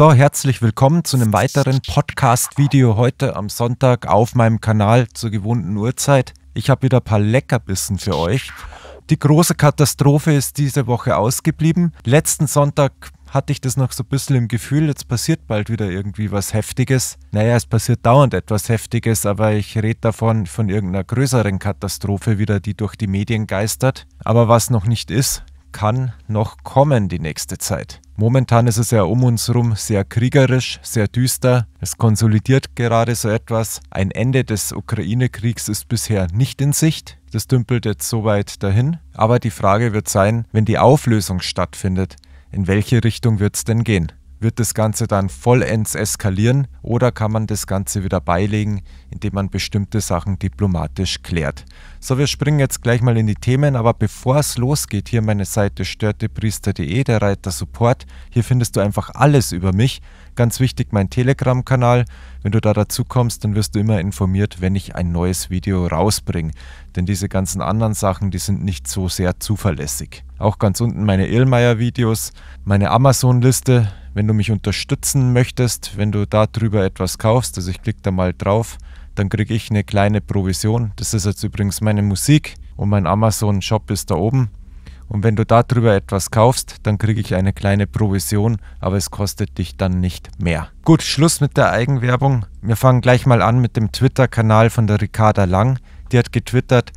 So, herzlich willkommen zu einem weiteren Podcast-Video heute am Sonntag auf meinem Kanal zur gewohnten Uhrzeit. Ich habe wieder ein paar Leckerbissen für euch. Die große Katastrophe ist diese Woche ausgeblieben. Letzten Sonntag hatte ich das noch so ein bisschen im Gefühl, jetzt passiert bald wieder irgendwie was Heftiges. Naja, es passiert dauernd etwas Heftiges, aber ich rede davon von irgendeiner größeren Katastrophe wieder, die durch die Medien geistert. Aber was noch nicht ist, kann noch kommen die nächste Zeit. Momentan ist es ja um uns herum sehr kriegerisch, sehr düster. Es konsolidiert gerade so etwas. Ein Ende des Ukraine-Kriegs ist bisher nicht in Sicht. Das dümpelt jetzt so weit dahin. Aber die Frage wird sein, wenn die Auflösung stattfindet, in welche Richtung wird es denn gehen? Wird das Ganze dann vollends eskalieren oder kann man das Ganze wieder beilegen, indem man bestimmte Sachen diplomatisch klärt? So, wir springen jetzt gleich mal in die Themen, aber bevor es losgeht, hier meine Seite störtepriester.de, der Reiter Support. Hier findest du einfach alles über mich. Ganz wichtig, mein Telegram-Kanal. Wenn du da dazu kommst, dann wirst du immer informiert, wenn ich ein neues Video rausbringe. Denn diese ganzen anderen Sachen, die sind nicht so sehr zuverlässig. Auch ganz unten meine Illmeier-Videos, meine Amazon-Liste, wenn du mich unterstützen möchtest, wenn du darüber etwas kaufst, also ich klicke da mal drauf, dann kriege ich eine kleine Provision. Das ist jetzt übrigens meine Musik und mein Amazon-Shop ist da oben. Und wenn du darüber etwas kaufst, dann kriege ich eine kleine Provision, aber es kostet dich dann nicht mehr. Gut, Schluss mit der Eigenwerbung. Wir fangen gleich mal an mit dem Twitter-Kanal von der Ricarda Lang. Die hat getwittert,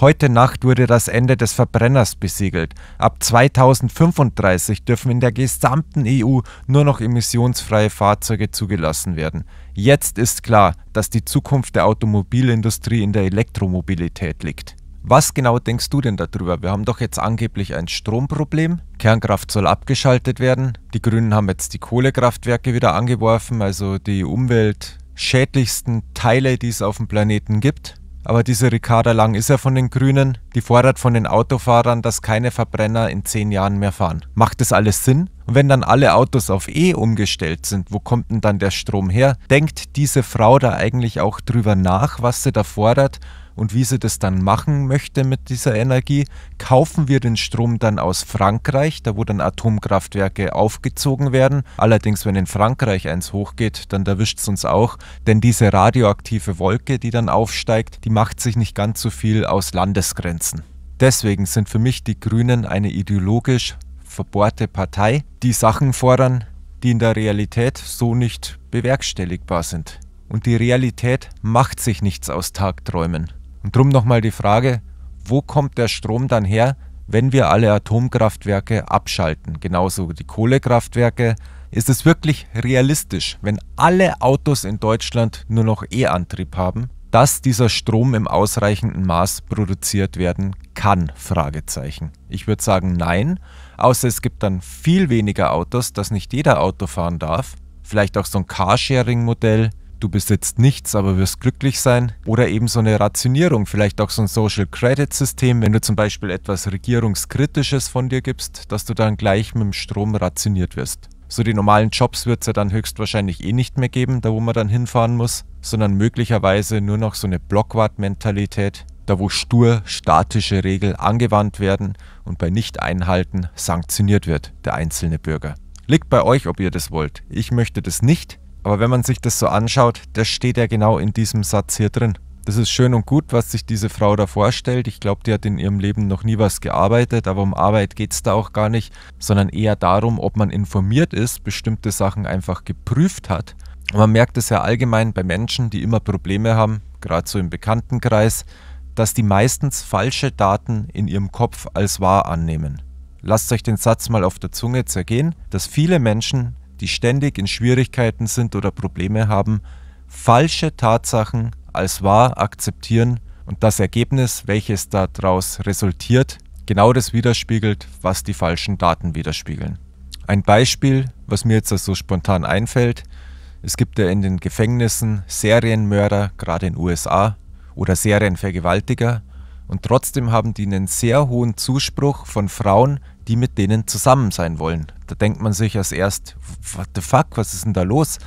Heute Nacht wurde das Ende des Verbrenners besiegelt. Ab 2035 dürfen in der gesamten EU nur noch emissionsfreie Fahrzeuge zugelassen werden. Jetzt ist klar, dass die Zukunft der Automobilindustrie in der Elektromobilität liegt. Was genau denkst du denn darüber? Wir haben doch jetzt angeblich ein Stromproblem. Kernkraft soll abgeschaltet werden. Die Grünen haben jetzt die Kohlekraftwerke wieder angeworfen, also die umweltschädlichsten Teile, die es auf dem Planeten gibt. Aber diese Ricarda Lang ist ja von den Grünen. Die fordert von den Autofahrern, dass keine Verbrenner in zehn Jahren mehr fahren. Macht das alles Sinn? Und wenn dann alle Autos auf E umgestellt sind, wo kommt denn dann der Strom her? Denkt diese Frau da eigentlich auch drüber nach, was sie da fordert? und wie sie das dann machen möchte mit dieser Energie. Kaufen wir den Strom dann aus Frankreich, da wo dann Atomkraftwerke aufgezogen werden. Allerdings, wenn in Frankreich eins hochgeht, dann erwischt es uns auch, denn diese radioaktive Wolke, die dann aufsteigt, die macht sich nicht ganz so viel aus Landesgrenzen. Deswegen sind für mich die Grünen eine ideologisch verbohrte Partei, die Sachen fordern, die in der Realität so nicht bewerkstelligbar sind. Und die Realität macht sich nichts aus Tagträumen. Und drum nochmal die Frage, wo kommt der Strom dann her, wenn wir alle Atomkraftwerke abschalten? Genauso die Kohlekraftwerke. Ist es wirklich realistisch, wenn alle Autos in Deutschland nur noch E-Antrieb haben, dass dieser Strom im ausreichenden Maß produziert werden kann? Fragezeichen. Ich würde sagen nein, außer es gibt dann viel weniger Autos, dass nicht jeder Auto fahren darf. Vielleicht auch so ein Carsharing-Modell, du besitzt nichts, aber wirst glücklich sein. Oder eben so eine Rationierung, vielleicht auch so ein Social Credit System, wenn du zum Beispiel etwas Regierungskritisches von dir gibst, dass du dann gleich mit dem Strom rationiert wirst. So die normalen Jobs wird es ja dann höchstwahrscheinlich eh nicht mehr geben, da wo man dann hinfahren muss, sondern möglicherweise nur noch so eine Blockwart-Mentalität, da wo stur statische Regeln angewandt werden und bei Nicht-Einhalten sanktioniert wird, der einzelne Bürger. Liegt bei euch, ob ihr das wollt. Ich möchte das nicht. Aber wenn man sich das so anschaut, das steht ja genau in diesem Satz hier drin. Das ist schön und gut, was sich diese Frau da vorstellt. Ich glaube, die hat in ihrem Leben noch nie was gearbeitet, aber um Arbeit geht es da auch gar nicht, sondern eher darum, ob man informiert ist, bestimmte Sachen einfach geprüft hat. Und man merkt es ja allgemein bei Menschen, die immer Probleme haben, gerade so im Bekanntenkreis, dass die meistens falsche Daten in ihrem Kopf als wahr annehmen. Lasst euch den Satz mal auf der Zunge zergehen, dass viele Menschen die ständig in Schwierigkeiten sind oder Probleme haben, falsche Tatsachen als wahr akzeptieren und das Ergebnis, welches daraus resultiert, genau das widerspiegelt, was die falschen Daten widerspiegeln. Ein Beispiel, was mir jetzt so also spontan einfällt, es gibt ja in den Gefängnissen Serienmörder, gerade in den USA, oder Serienvergewaltiger, und trotzdem haben die einen sehr hohen Zuspruch von Frauen, die mit denen zusammen sein wollen. Da denkt man sich als erst, what the fuck, was ist denn da los?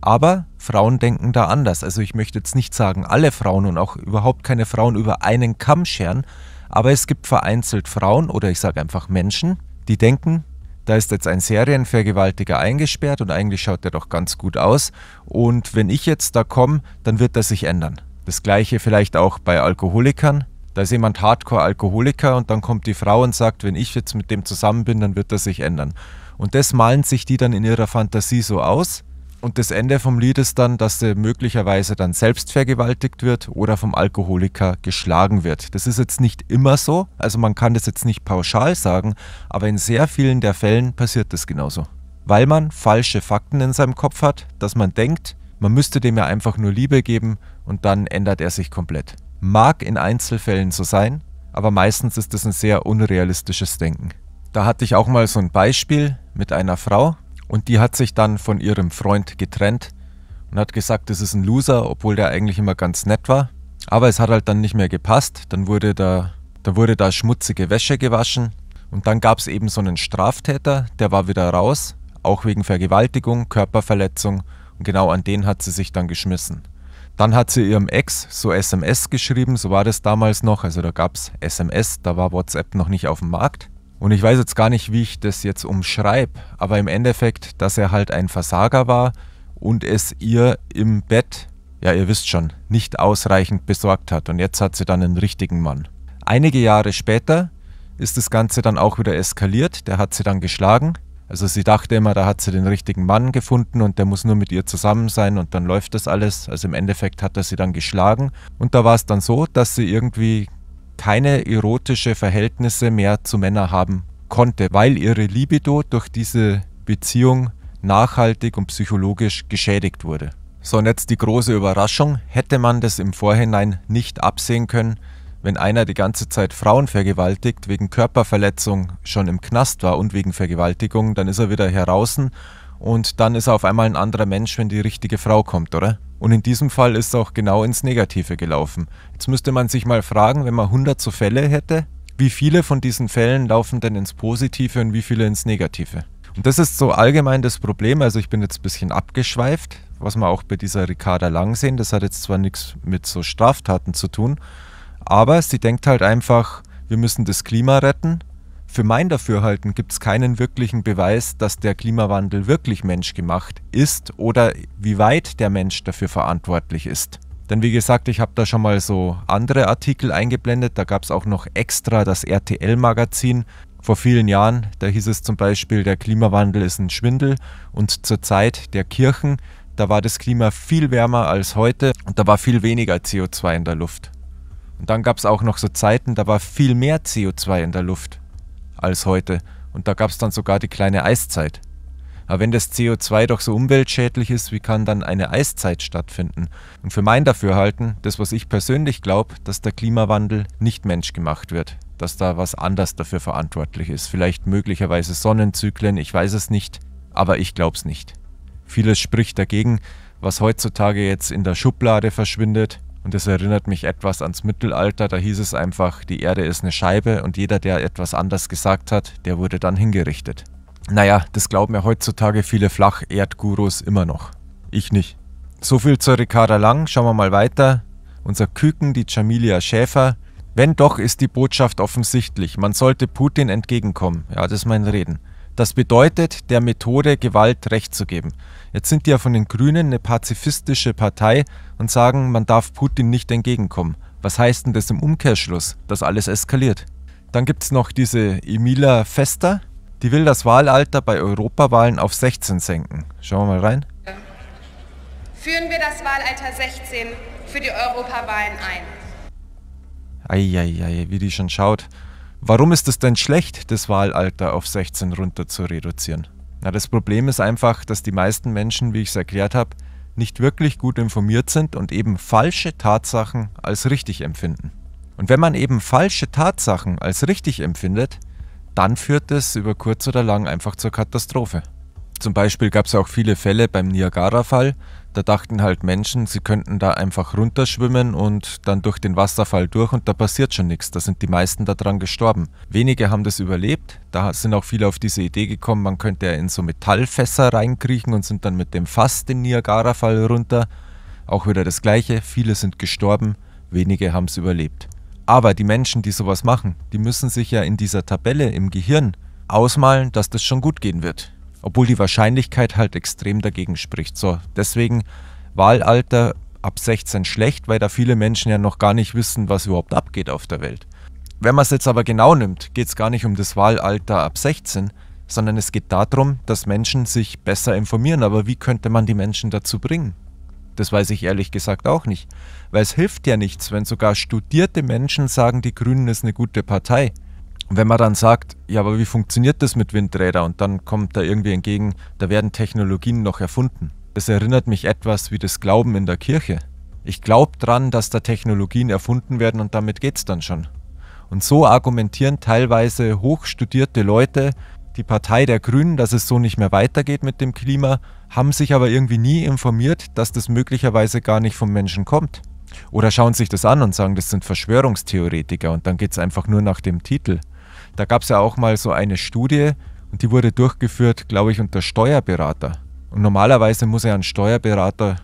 Aber Frauen denken da anders. Also ich möchte jetzt nicht sagen, alle Frauen und auch überhaupt keine Frauen über einen Kamm scheren, aber es gibt vereinzelt Frauen oder ich sage einfach Menschen, die denken, da ist jetzt ein Serienvergewaltiger eingesperrt und eigentlich schaut er doch ganz gut aus. Und wenn ich jetzt da komme, dann wird das sich ändern. Das gleiche vielleicht auch bei Alkoholikern, da ist jemand Hardcore-Alkoholiker und dann kommt die Frau und sagt, wenn ich jetzt mit dem zusammen bin, dann wird das sich ändern. Und das malen sich die dann in ihrer Fantasie so aus. Und das Ende vom Lied ist dann, dass sie möglicherweise dann selbst vergewaltigt wird oder vom Alkoholiker geschlagen wird. Das ist jetzt nicht immer so, also man kann das jetzt nicht pauschal sagen, aber in sehr vielen der Fällen passiert das genauso. Weil man falsche Fakten in seinem Kopf hat, dass man denkt, man müsste dem ja einfach nur Liebe geben und dann ändert er sich komplett. Mag in Einzelfällen so sein, aber meistens ist das ein sehr unrealistisches Denken. Da hatte ich auch mal so ein Beispiel mit einer Frau und die hat sich dann von ihrem Freund getrennt und hat gesagt, das ist ein Loser, obwohl der eigentlich immer ganz nett war. Aber es hat halt dann nicht mehr gepasst, dann wurde da, da, wurde da schmutzige Wäsche gewaschen und dann gab es eben so einen Straftäter, der war wieder raus, auch wegen Vergewaltigung, Körperverletzung und genau an den hat sie sich dann geschmissen. Dann hat sie ihrem Ex so SMS geschrieben, so war das damals noch. Also da gab es SMS, da war WhatsApp noch nicht auf dem Markt. Und ich weiß jetzt gar nicht, wie ich das jetzt umschreibe, aber im Endeffekt, dass er halt ein Versager war und es ihr im Bett, ja ihr wisst schon, nicht ausreichend besorgt hat. Und jetzt hat sie dann einen richtigen Mann. Einige Jahre später ist das Ganze dann auch wieder eskaliert, der hat sie dann geschlagen also sie dachte immer, da hat sie den richtigen Mann gefunden und der muss nur mit ihr zusammen sein und dann läuft das alles. Also im Endeffekt hat er sie dann geschlagen. Und da war es dann so, dass sie irgendwie keine erotische Verhältnisse mehr zu Männern haben konnte, weil ihre Libido durch diese Beziehung nachhaltig und psychologisch geschädigt wurde. So, und jetzt die große Überraschung. Hätte man das im Vorhinein nicht absehen können, wenn einer die ganze Zeit Frauen vergewaltigt, wegen Körperverletzung schon im Knast war und wegen Vergewaltigung, dann ist er wieder heraußen und dann ist er auf einmal ein anderer Mensch, wenn die richtige Frau kommt, oder? Und in diesem Fall ist es auch genau ins Negative gelaufen. Jetzt müsste man sich mal fragen, wenn man 100 so Fälle hätte, wie viele von diesen Fällen laufen denn ins Positive und wie viele ins Negative? Und das ist so allgemein das Problem. Also ich bin jetzt ein bisschen abgeschweift, was wir auch bei dieser Ricarda Lang sehen. Das hat jetzt zwar nichts mit so Straftaten zu tun, aber sie denkt halt einfach, wir müssen das Klima retten. Für mein Dafürhalten gibt es keinen wirklichen Beweis, dass der Klimawandel wirklich menschgemacht ist oder wie weit der Mensch dafür verantwortlich ist. Denn wie gesagt, ich habe da schon mal so andere Artikel eingeblendet. Da gab es auch noch extra das RTL-Magazin vor vielen Jahren. Da hieß es zum Beispiel, der Klimawandel ist ein Schwindel. Und zur Zeit der Kirchen, da war das Klima viel wärmer als heute und da war viel weniger CO2 in der Luft. Und dann gab es auch noch so Zeiten, da war viel mehr CO2 in der Luft als heute. Und da gab es dann sogar die kleine Eiszeit. Aber wenn das CO2 doch so umweltschädlich ist, wie kann dann eine Eiszeit stattfinden? Und für mein Dafürhalten, das was ich persönlich glaube, dass der Klimawandel nicht menschgemacht wird, dass da was anders dafür verantwortlich ist. Vielleicht möglicherweise Sonnenzyklen, ich weiß es nicht, aber ich glaube es nicht. Vieles spricht dagegen, was heutzutage jetzt in der Schublade verschwindet, und das erinnert mich etwas ans Mittelalter, da hieß es einfach, die Erde ist eine Scheibe und jeder, der etwas anders gesagt hat, der wurde dann hingerichtet. Naja, das glauben ja heutzutage viele Flacherdgurus immer noch. Ich nicht. So viel zur Ricarda Lang, schauen wir mal weiter. Unser Küken, die Jamilia Schäfer. Wenn doch, ist die Botschaft offensichtlich. Man sollte Putin entgegenkommen. Ja, das ist mein Reden. Das bedeutet, der Methode Gewalt Recht zu geben. Jetzt sind die ja von den Grünen eine pazifistische Partei und sagen, man darf Putin nicht entgegenkommen. Was heißt denn das im Umkehrschluss, dass alles eskaliert? Dann gibt es noch diese Emila Fester, die will das Wahlalter bei Europawahlen auf 16 senken. Schauen wir mal rein. Führen wir das Wahlalter 16 für die Europawahlen ein. Eieiei, wie die schon schaut. Warum ist es denn schlecht, das Wahlalter auf 16 runter zu reduzieren? Na, das Problem ist einfach, dass die meisten Menschen, wie ich es erklärt habe, nicht wirklich gut informiert sind und eben falsche Tatsachen als richtig empfinden. Und wenn man eben falsche Tatsachen als richtig empfindet, dann führt es über kurz oder lang einfach zur Katastrophe. Zum Beispiel gab es auch viele Fälle beim Niagara-Fall. Da dachten halt Menschen, sie könnten da einfach runterschwimmen und dann durch den Wasserfall durch und da passiert schon nichts. Da sind die meisten daran gestorben. Wenige haben das überlebt. Da sind auch viele auf diese Idee gekommen, man könnte ja in so Metallfässer reinkriechen und sind dann mit dem Fass den Niagara-Fall runter. Auch wieder das Gleiche. Viele sind gestorben, wenige haben es überlebt. Aber die Menschen, die sowas machen, die müssen sich ja in dieser Tabelle im Gehirn ausmalen, dass das schon gut gehen wird. Obwohl die Wahrscheinlichkeit halt extrem dagegen spricht. So, deswegen Wahlalter ab 16 schlecht, weil da viele Menschen ja noch gar nicht wissen, was überhaupt abgeht auf der Welt. Wenn man es jetzt aber genau nimmt, geht es gar nicht um das Wahlalter ab 16, sondern es geht darum, dass Menschen sich besser informieren. Aber wie könnte man die Menschen dazu bringen? Das weiß ich ehrlich gesagt auch nicht. Weil es hilft ja nichts, wenn sogar studierte Menschen sagen, die Grünen ist eine gute Partei. Und wenn man dann sagt, ja, aber wie funktioniert das mit Windrädern? Und dann kommt da irgendwie entgegen, da werden Technologien noch erfunden. Das erinnert mich etwas wie das Glauben in der Kirche. Ich glaube dran, dass da Technologien erfunden werden und damit geht's dann schon. Und so argumentieren teilweise hochstudierte Leute, die Partei der Grünen, dass es so nicht mehr weitergeht mit dem Klima, haben sich aber irgendwie nie informiert, dass das möglicherweise gar nicht vom Menschen kommt. Oder schauen sich das an und sagen, das sind Verschwörungstheoretiker und dann geht es einfach nur nach dem Titel. Da gab es ja auch mal so eine Studie und die wurde durchgeführt, glaube ich, unter Steuerberater. Und normalerweise muss ja ein Steuerberater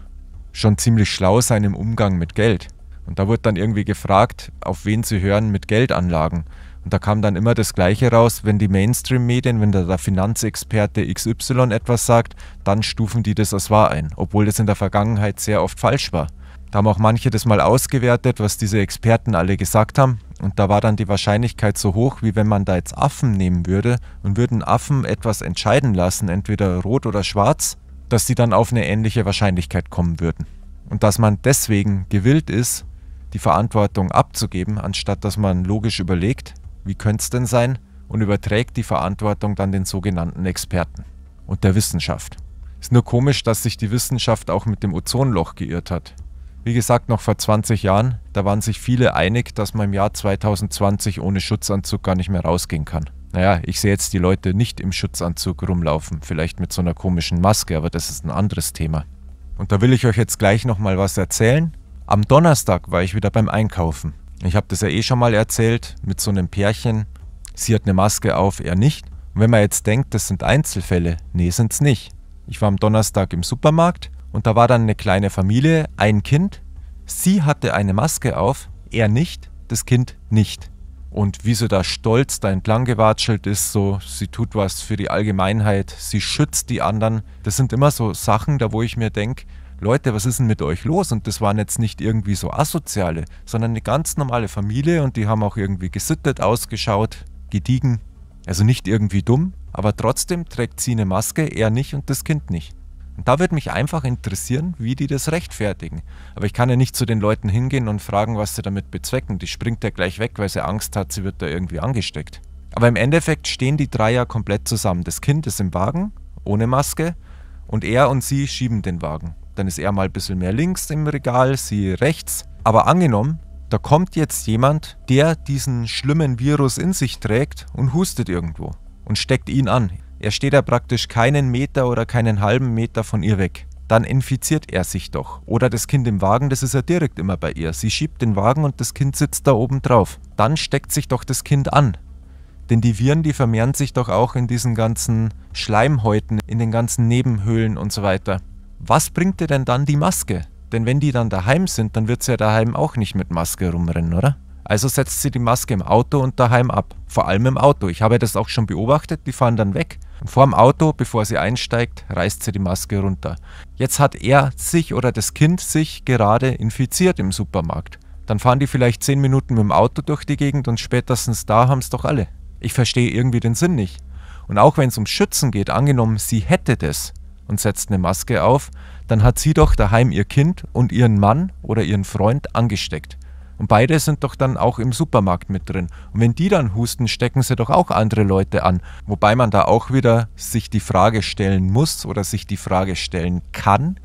schon ziemlich schlau sein im Umgang mit Geld. Und da wurde dann irgendwie gefragt, auf wen sie hören mit Geldanlagen. Und da kam dann immer das Gleiche raus, wenn die Mainstream-Medien, wenn der Finanzexperte XY etwas sagt, dann stufen die das als wahr ein, obwohl das in der Vergangenheit sehr oft falsch war. Da haben auch manche das mal ausgewertet, was diese Experten alle gesagt haben. Und da war dann die Wahrscheinlichkeit so hoch, wie wenn man da jetzt Affen nehmen würde und würden Affen etwas entscheiden lassen, entweder rot oder schwarz, dass sie dann auf eine ähnliche Wahrscheinlichkeit kommen würden. Und dass man deswegen gewillt ist, die Verantwortung abzugeben, anstatt dass man logisch überlegt, wie könnte es denn sein, und überträgt die Verantwortung dann den sogenannten Experten und der Wissenschaft. Ist nur komisch, dass sich die Wissenschaft auch mit dem Ozonloch geirrt hat. Wie gesagt, noch vor 20 Jahren, da waren sich viele einig, dass man im Jahr 2020 ohne Schutzanzug gar nicht mehr rausgehen kann. Naja, ich sehe jetzt die Leute nicht im Schutzanzug rumlaufen, vielleicht mit so einer komischen Maske, aber das ist ein anderes Thema. Und da will ich euch jetzt gleich nochmal was erzählen. Am Donnerstag war ich wieder beim Einkaufen. Ich habe das ja eh schon mal erzählt, mit so einem Pärchen. Sie hat eine Maske auf, er nicht. Und wenn man jetzt denkt, das sind Einzelfälle, nee, sind es nicht. Ich war am Donnerstag im Supermarkt und da war dann eine kleine Familie, ein Kind. Sie hatte eine Maske auf, er nicht, das Kind nicht. Und wie sie da stolz da entlang gewatschelt ist, so sie tut was für die Allgemeinheit, sie schützt die anderen. Das sind immer so Sachen, da wo ich mir denke, Leute, was ist denn mit euch los? Und das waren jetzt nicht irgendwie so asoziale, sondern eine ganz normale Familie und die haben auch irgendwie gesittet ausgeschaut, gediegen, also nicht irgendwie dumm, aber trotzdem trägt sie eine Maske, er nicht und das Kind nicht. Und da würde mich einfach interessieren, wie die das rechtfertigen. Aber ich kann ja nicht zu den Leuten hingehen und fragen, was sie damit bezwecken. Die springt ja gleich weg, weil sie Angst hat, sie wird da irgendwie angesteckt. Aber im Endeffekt stehen die drei ja komplett zusammen. Das Kind ist im Wagen, ohne Maske, und er und sie schieben den Wagen. Dann ist er mal ein bisschen mehr links im Regal, sie rechts. Aber angenommen, da kommt jetzt jemand, der diesen schlimmen Virus in sich trägt und hustet irgendwo und steckt ihn an. Er steht da praktisch keinen Meter oder keinen halben Meter von ihr weg. Dann infiziert er sich doch. Oder das Kind im Wagen, das ist ja direkt immer bei ihr. Sie schiebt den Wagen und das Kind sitzt da oben drauf. Dann steckt sich doch das Kind an. Denn die Viren, die vermehren sich doch auch in diesen ganzen Schleimhäuten, in den ganzen Nebenhöhlen und so weiter. Was bringt dir denn dann die Maske? Denn wenn die dann daheim sind, dann wird sie ja daheim auch nicht mit Maske rumrennen, oder? Also setzt sie die Maske im Auto und daheim ab. Vor allem im Auto. Ich habe das auch schon beobachtet, die fahren dann weg. Vorm Auto, bevor sie einsteigt, reißt sie die Maske runter. Jetzt hat er sich oder das Kind sich gerade infiziert im Supermarkt. Dann fahren die vielleicht zehn Minuten mit dem Auto durch die Gegend und spätestens da haben es doch alle. Ich verstehe irgendwie den Sinn nicht. Und auch wenn es ums Schützen geht, angenommen, sie hätte das und setzt eine Maske auf, dann hat sie doch daheim ihr Kind und ihren Mann oder ihren Freund angesteckt. Und beide sind doch dann auch im Supermarkt mit drin. Und wenn die dann husten, stecken sie doch auch andere Leute an. Wobei man da auch wieder sich die Frage stellen muss oder sich die Frage stellen kann,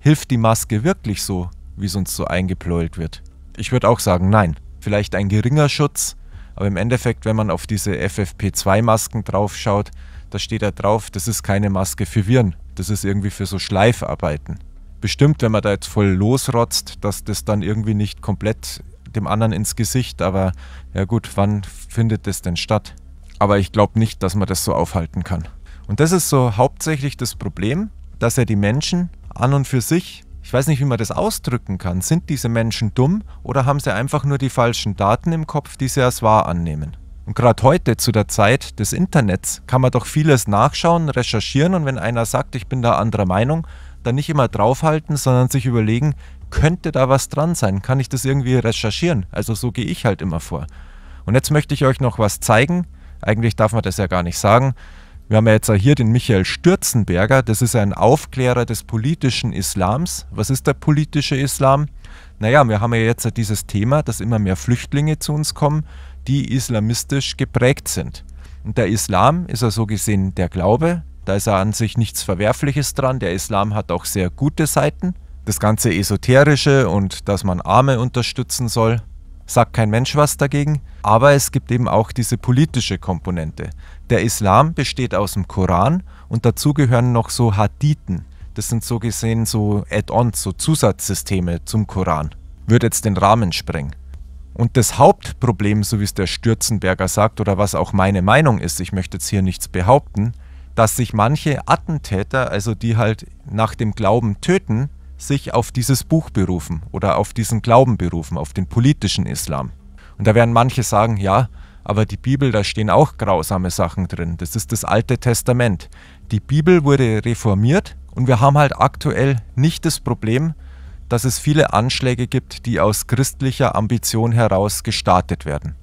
hilft die Maske wirklich so, wie es uns so eingepläult wird? Ich würde auch sagen, nein. Vielleicht ein geringer Schutz, aber im Endeffekt, wenn man auf diese FFP2-Masken draufschaut, da steht da drauf, das ist keine Maske für Viren, das ist irgendwie für so Schleifarbeiten. Bestimmt, wenn man da jetzt voll losrotzt, dass das dann irgendwie nicht komplett dem anderen ins Gesicht, aber ja gut, wann findet das denn statt? Aber ich glaube nicht, dass man das so aufhalten kann. Und das ist so hauptsächlich das Problem, dass ja die Menschen an und für sich, ich weiß nicht, wie man das ausdrücken kann, sind diese Menschen dumm oder haben sie einfach nur die falschen Daten im Kopf, die sie als wahr annehmen? Und gerade heute, zu der Zeit des Internets, kann man doch vieles nachschauen, recherchieren und wenn einer sagt, ich bin da anderer Meinung, dann nicht immer draufhalten, sondern sich überlegen, könnte da was dran sein? Kann ich das irgendwie recherchieren? Also so gehe ich halt immer vor. Und jetzt möchte ich euch noch was zeigen. Eigentlich darf man das ja gar nicht sagen. Wir haben ja jetzt hier den Michael Stürzenberger, das ist ein Aufklärer des politischen Islams. Was ist der politische Islam? Naja, wir haben ja jetzt dieses Thema, dass immer mehr Flüchtlinge zu uns kommen, die islamistisch geprägt sind. Und der Islam ist ja so gesehen der Glaube, da ist ja an sich nichts Verwerfliches dran. Der Islam hat auch sehr gute Seiten das ganze Esoterische und dass man Arme unterstützen soll, sagt kein Mensch was dagegen. Aber es gibt eben auch diese politische Komponente. Der Islam besteht aus dem Koran und dazu gehören noch so Hadithen. Das sind so gesehen so Add-ons, so Zusatzsysteme zum Koran. Würde jetzt den Rahmen sprengen. Und das Hauptproblem, so wie es der Stürzenberger sagt, oder was auch meine Meinung ist, ich möchte jetzt hier nichts behaupten, dass sich manche Attentäter, also die halt nach dem Glauben töten, sich auf dieses Buch berufen oder auf diesen Glauben berufen, auf den politischen Islam. Und da werden manche sagen, ja, aber die Bibel, da stehen auch grausame Sachen drin. Das ist das Alte Testament. Die Bibel wurde reformiert und wir haben halt aktuell nicht das Problem, dass es viele Anschläge gibt, die aus christlicher Ambition heraus gestartet werden.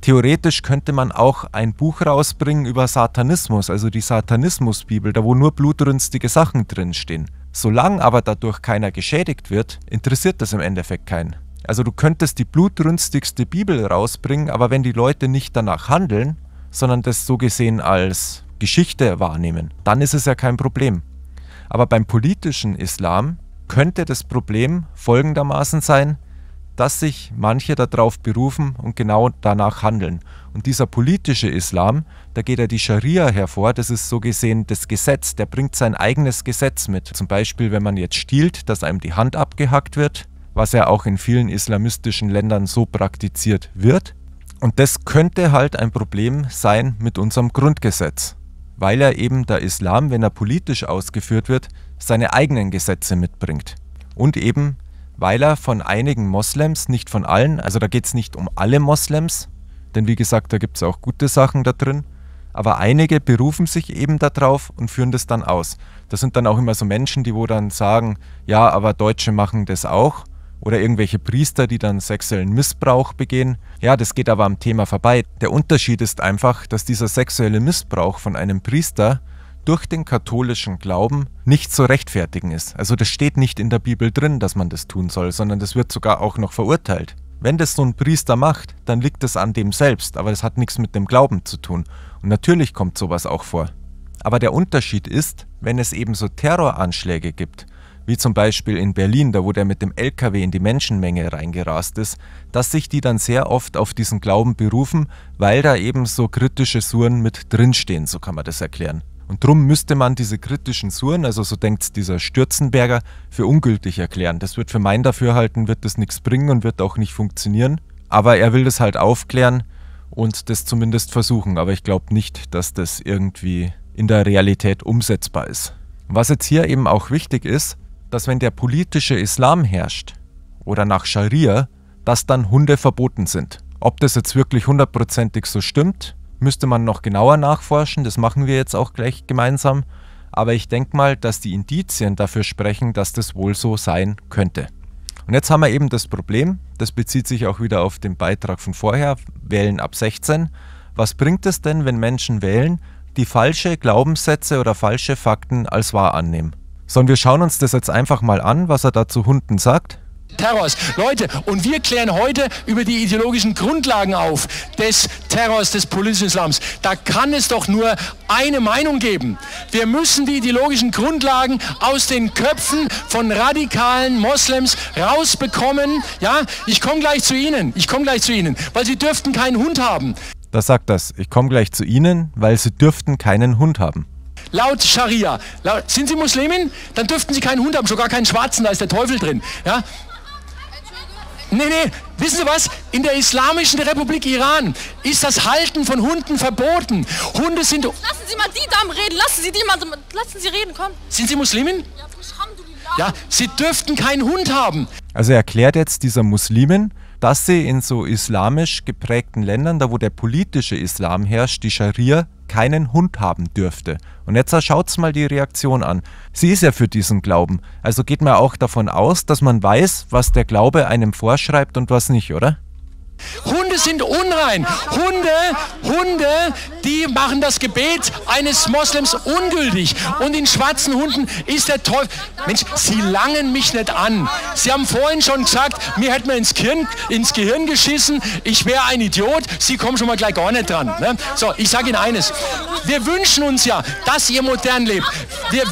Theoretisch könnte man auch ein Buch rausbringen über Satanismus, also die Satanismusbibel, da wo nur blutrünstige Sachen drinstehen. Solange aber dadurch keiner geschädigt wird, interessiert das im Endeffekt keinen. Also du könntest die blutrünstigste Bibel rausbringen, aber wenn die Leute nicht danach handeln, sondern das so gesehen als Geschichte wahrnehmen, dann ist es ja kein Problem. Aber beim politischen Islam könnte das Problem folgendermaßen sein, dass sich manche darauf berufen und genau danach handeln. Und dieser politische Islam, da geht er die Scharia hervor, das ist so gesehen das Gesetz, der bringt sein eigenes Gesetz mit. Zum Beispiel, wenn man jetzt stiehlt, dass einem die Hand abgehackt wird, was ja auch in vielen islamistischen Ländern so praktiziert wird. Und das könnte halt ein Problem sein mit unserem Grundgesetz, weil er eben der Islam, wenn er politisch ausgeführt wird, seine eigenen Gesetze mitbringt. Und eben weil er von einigen Moslems, nicht von allen, also da geht es nicht um alle Moslems, denn wie gesagt, da gibt es auch gute Sachen da drin, aber einige berufen sich eben darauf und führen das dann aus. Das sind dann auch immer so Menschen, die wo dann sagen, ja, aber Deutsche machen das auch oder irgendwelche Priester, die dann sexuellen Missbrauch begehen. Ja, das geht aber am Thema vorbei. Der Unterschied ist einfach, dass dieser sexuelle Missbrauch von einem Priester durch den katholischen Glauben nicht zu rechtfertigen ist. Also das steht nicht in der Bibel drin, dass man das tun soll, sondern das wird sogar auch noch verurteilt. Wenn das so ein Priester macht, dann liegt das an dem selbst, aber das hat nichts mit dem Glauben zu tun. Und natürlich kommt sowas auch vor. Aber der Unterschied ist, wenn es eben so Terroranschläge gibt, wie zum Beispiel in Berlin, da wo der mit dem LKW in die Menschenmenge reingerast ist, dass sich die dann sehr oft auf diesen Glauben berufen, weil da eben so kritische Suren mit drinstehen, so kann man das erklären. Und darum müsste man diese kritischen Suren, also so denkt dieser Stürzenberger, für ungültig erklären. Das wird für mein Dafürhalten, wird das nichts bringen und wird auch nicht funktionieren. Aber er will das halt aufklären und das zumindest versuchen. Aber ich glaube nicht, dass das irgendwie in der Realität umsetzbar ist. Was jetzt hier eben auch wichtig ist, dass wenn der politische Islam herrscht oder nach Scharia, dass dann Hunde verboten sind. Ob das jetzt wirklich hundertprozentig so stimmt, müsste man noch genauer nachforschen, das machen wir jetzt auch gleich gemeinsam, aber ich denke mal, dass die Indizien dafür sprechen, dass das wohl so sein könnte. Und jetzt haben wir eben das Problem, das bezieht sich auch wieder auf den Beitrag von vorher, wählen ab 16. Was bringt es denn, wenn Menschen wählen, die falsche Glaubenssätze oder falsche Fakten als wahr annehmen? Sondern wir schauen uns das jetzt einfach mal an, was er da zu Hunden sagt. Terrors. Leute, und wir klären heute über die ideologischen Grundlagen auf des Terrors, des politischen Islams. Da kann es doch nur eine Meinung geben. Wir müssen die ideologischen Grundlagen aus den Köpfen von radikalen Moslems rausbekommen. Ja, ich komme gleich zu Ihnen. Ich komme gleich zu Ihnen, weil Sie dürften keinen Hund haben. Das sagt das. Ich komme gleich zu Ihnen, weil Sie dürften keinen Hund haben. Laut Scharia. Laut, sind Sie Muslimin? Dann dürften Sie keinen Hund haben, schon gar keinen Schwarzen, da ist der Teufel drin. Ja? Nee, nee, wissen Sie was? In der Islamischen Republik Iran ist das Halten von Hunden verboten. Hunde sind... Lassen Sie mal die Damen reden, lassen Sie die mal, lassen Sie reden, komm. Sind Sie Muslimin? Ja, ja Sie dürften keinen Hund haben. Also erklärt jetzt dieser Muslimin, dass sie in so islamisch geprägten Ländern, da wo der politische Islam herrscht, die Scharia keinen Hund haben dürfte. Und jetzt schaut's mal die Reaktion an. Sie ist ja für diesen Glauben. Also geht man auch davon aus, dass man weiß, was der Glaube einem vorschreibt und was nicht, oder? Hunde sind unrein. Hunde, Hunde, die machen das Gebet eines Moslems ungültig. Und in schwarzen Hunden ist der Teufel. Mensch, sie langen mich nicht an. Sie haben vorhin schon gesagt, mir hätte man ins Gehirn, ins Gehirn geschissen, ich wäre ein Idiot. Sie kommen schon mal gleich gar nicht dran. Ne? So, ich sage Ihnen eines. Wir wünschen uns ja, dass ihr modern lebt. Wir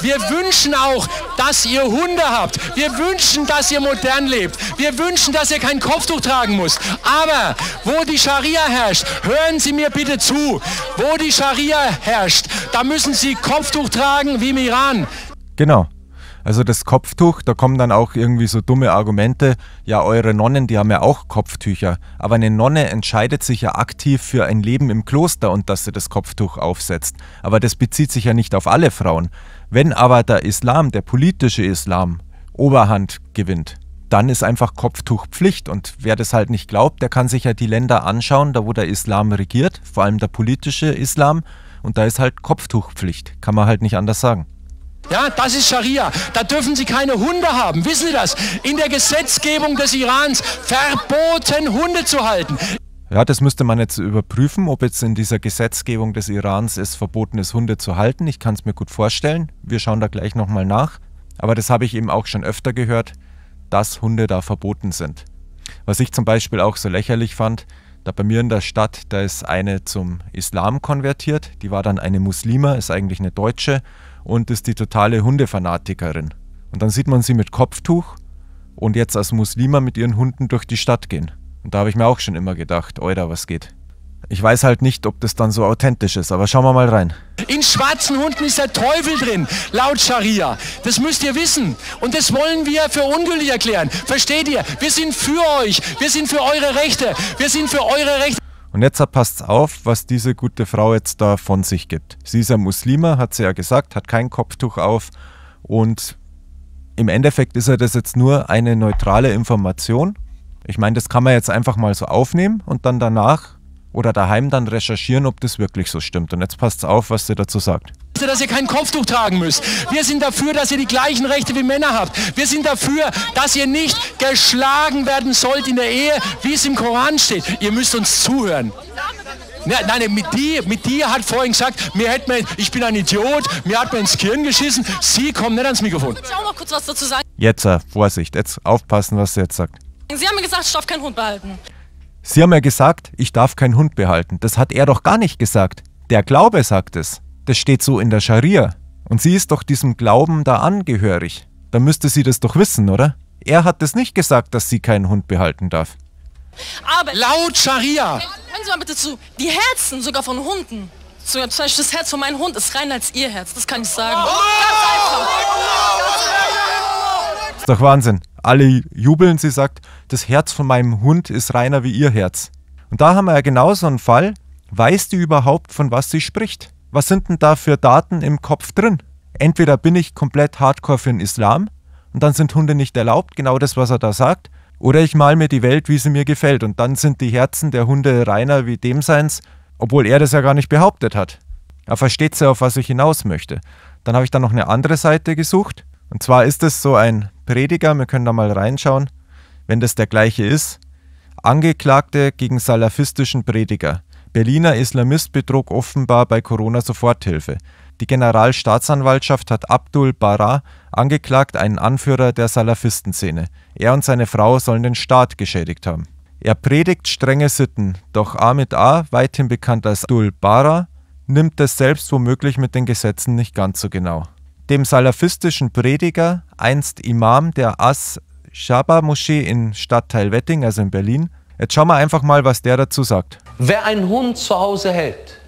wir wünschen auch, dass ihr Hunde habt. Wir wünschen, dass ihr modern lebt. Wir wünschen, dass ihr kein Kopftuch tragen müsst. Aber wo die Scharia herrscht, hören Sie mir bitte zu. Wo die Scharia herrscht, da müssen Sie Kopftuch tragen wie im Iran. Genau. Also das Kopftuch, da kommen dann auch irgendwie so dumme Argumente. Ja, eure Nonnen, die haben ja auch Kopftücher. Aber eine Nonne entscheidet sich ja aktiv für ein Leben im Kloster und dass sie das Kopftuch aufsetzt. Aber das bezieht sich ja nicht auf alle Frauen. Wenn aber der Islam, der politische Islam, Oberhand gewinnt, dann ist einfach Kopftuchpflicht. Und wer das halt nicht glaubt, der kann sich ja die Länder anschauen, da wo der Islam regiert, vor allem der politische Islam. Und da ist halt Kopftuchpflicht, kann man halt nicht anders sagen. Ja, das ist Scharia. Da dürfen Sie keine Hunde haben. Wissen Sie das? In der Gesetzgebung des Irans verboten, Hunde zu halten. Ja, das müsste man jetzt überprüfen, ob jetzt in dieser Gesetzgebung des Irans es verboten ist, Hunde zu halten. Ich kann es mir gut vorstellen. Wir schauen da gleich nochmal nach. Aber das habe ich eben auch schon öfter gehört, dass Hunde da verboten sind. Was ich zum Beispiel auch so lächerlich fand, da bei mir in der Stadt, da ist eine zum Islam konvertiert, die war dann eine Muslima, ist eigentlich eine Deutsche und ist die totale Hundefanatikerin. Und dann sieht man sie mit Kopftuch und jetzt als Muslima mit ihren Hunden durch die Stadt gehen. Und da habe ich mir auch schon immer gedacht, oida, was geht. Ich weiß halt nicht, ob das dann so authentisch ist, aber schauen wir mal rein. In schwarzen Hunden ist der Teufel drin, laut Scharia. Das müsst ihr wissen. Und das wollen wir für ungültig erklären. Versteht ihr? Wir sind für euch. Wir sind für eure Rechte. Wir sind für eure Rechte. Und jetzt passt's auf, was diese gute Frau jetzt da von sich gibt. Sie ist ja Muslima, hat sie ja gesagt, hat kein Kopftuch auf. Und im Endeffekt ist ja das jetzt nur eine neutrale Information ich meine, das kann man jetzt einfach mal so aufnehmen und dann danach oder daheim dann recherchieren, ob das wirklich so stimmt. Und jetzt passt auf, was sie dazu sagt also, dass ihr kein Kopftuch tragen müsst. Wir sind dafür, dass ihr die gleichen Rechte wie Männer habt. Wir sind dafür, dass ihr nicht geschlagen werden sollt in der Ehe, wie es im Koran steht. Ihr müsst uns zuhören. Nein, nein, mit dir, mit dir hat vorhin gesagt, mir hat man, ich bin ein Idiot, mir hat man ins Kirn geschissen, sie kommen nicht ans Mikrofon. Jetzt, äh, Vorsicht, jetzt aufpassen, was sie jetzt sagt. Sie haben mir gesagt, ich darf keinen Hund behalten. Sie haben ja gesagt, ich darf keinen Hund behalten. Das hat er doch gar nicht gesagt. Der Glaube sagt es. Das steht so in der Scharia. Und sie ist doch diesem Glauben da angehörig. Da müsste sie das doch wissen, oder? Er hat es nicht gesagt, dass sie keinen Hund behalten darf. Aber laut Scharia. Hören Sie mal bitte zu. Die Herzen sogar von Hunden. Zum Beispiel das Herz von meinem Hund ist rein als Ihr Herz. Das kann ich sagen. Oh! Ganz einfach. Oh! Ganz einfach doch Wahnsinn. Alle jubeln, sie sagt, das Herz von meinem Hund ist reiner wie ihr Herz. Und da haben wir ja genau so einen Fall. Weißt du überhaupt, von was sie spricht? Was sind denn da für Daten im Kopf drin? Entweder bin ich komplett hardcore für den Islam und dann sind Hunde nicht erlaubt, genau das, was er da sagt, oder ich mal mir die Welt, wie sie mir gefällt und dann sind die Herzen der Hunde reiner wie dem seins, obwohl er das ja gar nicht behauptet hat. Er versteht ja, auf was ich hinaus möchte. Dann habe ich da noch eine andere Seite gesucht und zwar ist es so ein Prediger, wir können da mal reinschauen, wenn das der gleiche ist. Angeklagte gegen salafistischen Prediger. Berliner Islamist betrug offenbar bei Corona-Soforthilfe. Die Generalstaatsanwaltschaft hat Abdul Bara angeklagt, einen Anführer der Salafistenszene. Er und seine Frau sollen den Staat geschädigt haben. Er predigt strenge Sitten, doch Ahmed A., weithin bekannt als Abdul Bara, nimmt es selbst womöglich mit den Gesetzen nicht ganz so genau dem salafistischen Prediger, einst Imam der As-Shaba-Moschee im Stadtteil Wetting, also in Berlin. Jetzt schauen wir einfach mal, was der dazu sagt. Wer einen Hund zu Hause hält,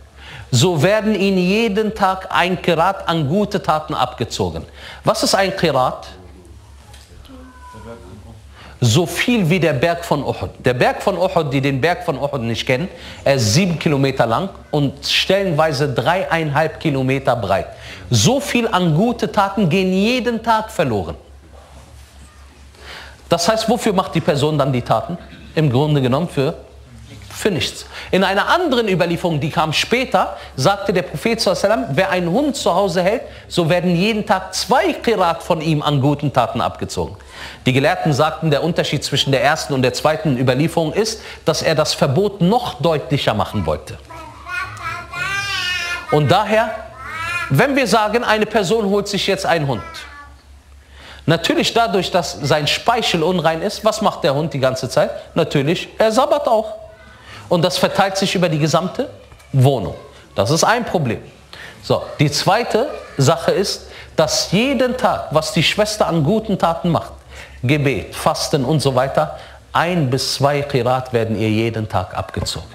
so werden ihn jeden Tag ein Kirat an gute Taten abgezogen. Was ist ein Kirat? so viel wie der Berg von Uhud. Der Berg von Uhud, die den Berg von Uhud nicht kennen, er ist sieben Kilometer lang und stellenweise dreieinhalb Kilometer breit. So viel an gute Taten gehen jeden Tag verloren. Das heißt, wofür macht die Person dann die Taten? Im Grunde genommen für für nichts. In einer anderen Überlieferung, die kam später, sagte der Prophet wer einen Hund zu Hause hält, so werden jeden Tag zwei Qirat von ihm an guten Taten abgezogen. Die Gelehrten sagten, der Unterschied zwischen der ersten und der zweiten Überlieferung ist, dass er das Verbot noch deutlicher machen wollte. Und daher, wenn wir sagen, eine Person holt sich jetzt einen Hund, Natürlich dadurch, dass sein Speichel unrein ist, was macht der Hund die ganze Zeit? Natürlich, er sabbert auch und das verteilt sich über die gesamte Wohnung. Das ist ein Problem. So, die zweite Sache ist, dass jeden Tag, was die Schwester an guten Taten macht, Gebet, Fasten und so weiter, ein bis zwei Qirat werden ihr jeden Tag abgezogen.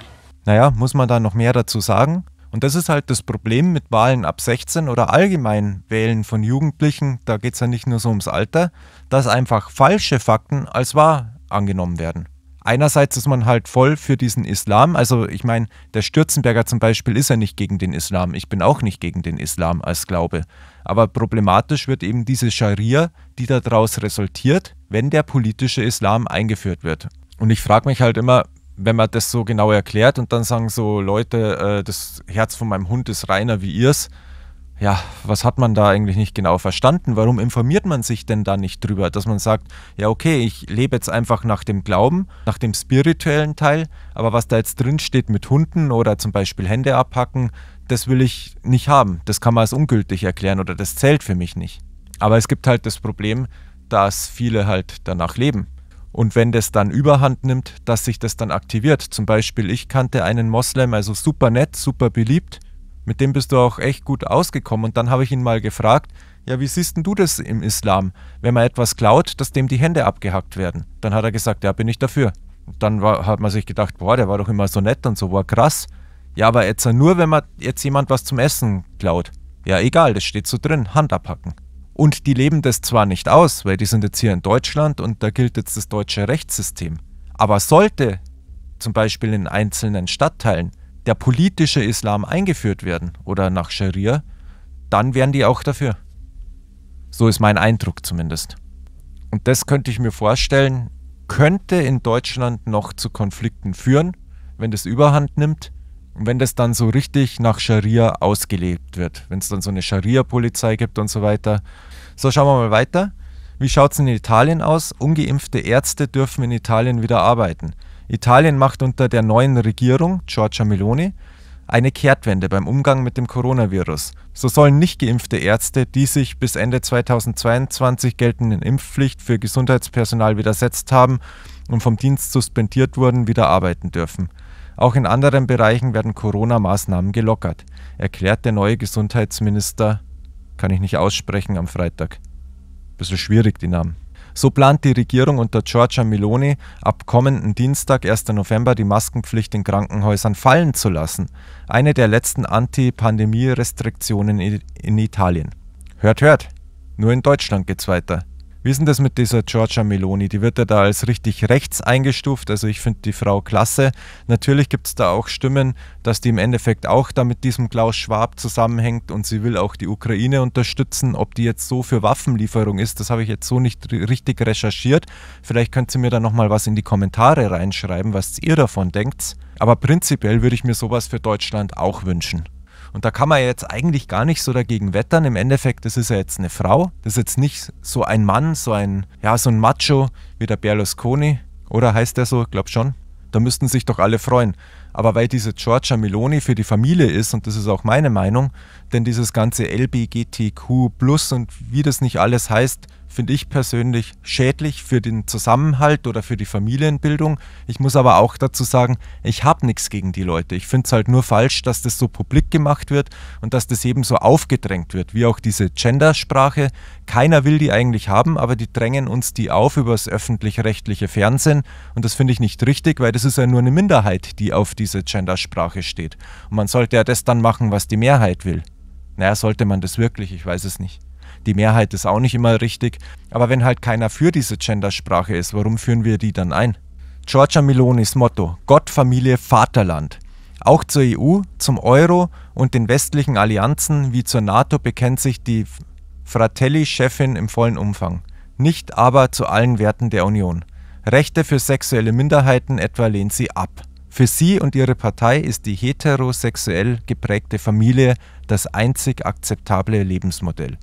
Naja, muss man da noch mehr dazu sagen? Und das ist halt das Problem mit Wahlen ab 16 oder allgemein Wählen von Jugendlichen, da geht es ja nicht nur so ums Alter, dass einfach falsche Fakten als wahr angenommen werden. Einerseits ist man halt voll für diesen Islam. Also ich meine, der Stürzenberger zum Beispiel ist ja nicht gegen den Islam. Ich bin auch nicht gegen den Islam als Glaube. Aber problematisch wird eben diese Scharia, die daraus resultiert, wenn der politische Islam eingeführt wird. Und ich frage mich halt immer, wenn man das so genau erklärt und dann sagen so Leute, äh, das Herz von meinem Hund ist reiner wie ihrs, ja, was hat man da eigentlich nicht genau verstanden? Warum informiert man sich denn da nicht drüber? Dass man sagt, ja, okay, ich lebe jetzt einfach nach dem Glauben, nach dem spirituellen Teil, aber was da jetzt drin steht mit Hunden oder zum Beispiel Hände abhacken, das will ich nicht haben. Das kann man als ungültig erklären oder das zählt für mich nicht. Aber es gibt halt das Problem, dass viele halt danach leben. Und wenn das dann überhand nimmt, dass sich das dann aktiviert. Zum Beispiel, ich kannte einen Moslem, also super nett, super beliebt, mit dem bist du auch echt gut ausgekommen. Und dann habe ich ihn mal gefragt, ja, wie siehst denn du das im Islam, wenn man etwas klaut, dass dem die Hände abgehackt werden? Dann hat er gesagt, ja, bin ich dafür. Und dann war, hat man sich gedacht, boah, der war doch immer so nett und so, war krass. Ja, aber jetzt nur, wenn man jetzt jemand was zum Essen klaut. Ja, egal, das steht so drin, Hand abhacken. Und die leben das zwar nicht aus, weil die sind jetzt hier in Deutschland und da gilt jetzt das deutsche Rechtssystem. Aber sollte zum Beispiel in einzelnen Stadtteilen der politische Islam eingeführt werden oder nach Scharia, dann wären die auch dafür. So ist mein Eindruck zumindest. Und das könnte ich mir vorstellen, könnte in Deutschland noch zu Konflikten führen, wenn das überhand nimmt und wenn das dann so richtig nach Scharia ausgelebt wird, wenn es dann so eine Scharia-Polizei gibt und so weiter. So, schauen wir mal weiter. Wie schaut es in Italien aus? Ungeimpfte Ärzte dürfen in Italien wieder arbeiten. Italien macht unter der neuen Regierung, Giorgia Meloni, eine Kehrtwende beim Umgang mit dem Coronavirus. So sollen nicht geimpfte Ärzte, die sich bis Ende 2022 geltenden Impfpflicht für Gesundheitspersonal widersetzt haben und vom Dienst suspendiert wurden, wieder arbeiten dürfen. Auch in anderen Bereichen werden Corona-Maßnahmen gelockert, erklärt der neue Gesundheitsminister, kann ich nicht aussprechen am Freitag. Bisschen schwierig, die Namen. So plant die Regierung unter Giorgia Meloni, ab kommenden Dienstag, 1. November, die Maskenpflicht in Krankenhäusern fallen zu lassen. Eine der letzten Anti-Pandemie-Restriktionen in Italien. Hört, hört. Nur in Deutschland geht's weiter. Wie ist denn das mit dieser Giorgia Meloni? Die wird ja da als richtig rechts eingestuft. Also ich finde die Frau klasse. Natürlich gibt es da auch Stimmen, dass die im Endeffekt auch da mit diesem Klaus Schwab zusammenhängt und sie will auch die Ukraine unterstützen. Ob die jetzt so für Waffenlieferung ist, das habe ich jetzt so nicht richtig recherchiert. Vielleicht könnt ihr mir da nochmal was in die Kommentare reinschreiben, was ihr davon denkt. Aber prinzipiell würde ich mir sowas für Deutschland auch wünschen. Und da kann man jetzt eigentlich gar nicht so dagegen wettern. Im Endeffekt, das ist ja jetzt eine Frau. Das ist jetzt nicht so ein Mann, so ein, ja, so ein Macho wie der Berlusconi. Oder heißt der so? Ich glaube schon. Da müssten sich doch alle freuen. Aber weil diese Giorgia Meloni für die Familie ist, und das ist auch meine Meinung, denn dieses ganze LBGTQ Plus und wie das nicht alles heißt, finde ich persönlich schädlich für den Zusammenhalt oder für die Familienbildung. Ich muss aber auch dazu sagen, ich habe nichts gegen die Leute. Ich finde es halt nur falsch, dass das so publik gemacht wird und dass das eben so aufgedrängt wird, wie auch diese Gendersprache. Keiner will die eigentlich haben, aber die drängen uns die auf über das öffentlich-rechtliche Fernsehen und das finde ich nicht richtig, weil das ist ja nur eine Minderheit, die auf diese Gendersprache steht. Und man sollte ja das dann machen, was die Mehrheit will. Naja, sollte man das wirklich? Ich weiß es nicht die Mehrheit ist auch nicht immer richtig. Aber wenn halt keiner für diese Gendersprache ist, warum führen wir die dann ein? Giorgia Milonis Motto: Gott, Familie, Vaterland. Auch zur EU, zum Euro und den westlichen Allianzen wie zur NATO bekennt sich die Fratelli-Chefin im vollen Umfang. Nicht aber zu allen Werten der Union. Rechte für sexuelle Minderheiten etwa lehnt sie ab. Für sie und ihre Partei ist die heterosexuell geprägte Familie das einzig akzeptable Lebensmodell.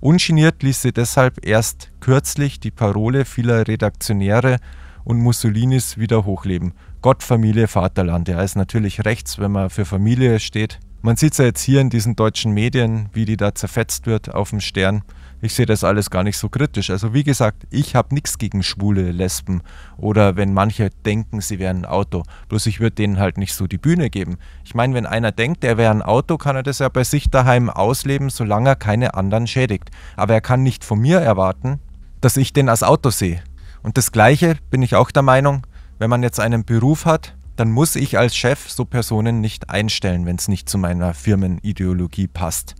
Ungeniert ließ sie deshalb erst kürzlich die Parole vieler Redaktionäre und Mussolinis wieder hochleben. Gott, Familie, Vaterland. Er ist natürlich rechts, wenn man für Familie steht. Man sieht es ja jetzt hier in diesen deutschen Medien, wie die da zerfetzt wird auf dem Stern ich sehe das alles gar nicht so kritisch. Also wie gesagt, ich habe nichts gegen schwule Lesben oder wenn manche denken, sie wären ein Auto. Bloß ich würde denen halt nicht so die Bühne geben. Ich meine, wenn einer denkt, er wäre ein Auto, kann er das ja bei sich daheim ausleben, solange er keine anderen schädigt. Aber er kann nicht von mir erwarten, dass ich den als Auto sehe. Und das Gleiche bin ich auch der Meinung, wenn man jetzt einen Beruf hat, dann muss ich als Chef so Personen nicht einstellen, wenn es nicht zu meiner Firmenideologie passt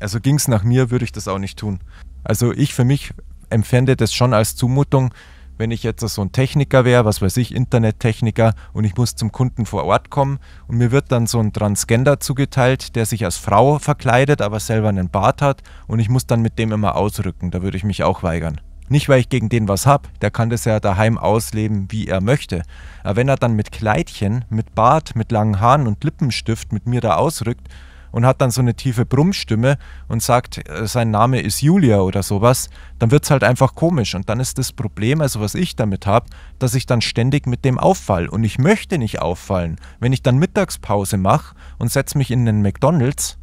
also ging es nach mir, würde ich das auch nicht tun. Also ich für mich empfände das schon als Zumutung, wenn ich jetzt so ein Techniker wäre, was weiß ich, Internettechniker und ich muss zum Kunden vor Ort kommen und mir wird dann so ein Transgender zugeteilt, der sich als Frau verkleidet, aber selber einen Bart hat und ich muss dann mit dem immer ausrücken, da würde ich mich auch weigern. Nicht, weil ich gegen den was habe, der kann das ja daheim ausleben, wie er möchte. Aber wenn er dann mit Kleidchen, mit Bart, mit langen Haaren und Lippenstift mit mir da ausrückt, und hat dann so eine tiefe Brummstimme und sagt, äh, sein Name ist Julia oder sowas, dann wird es halt einfach komisch. Und dann ist das Problem, also was ich damit habe, dass ich dann ständig mit dem auffall. Und ich möchte nicht auffallen. Wenn ich dann Mittagspause mache und setze mich in den McDonalds,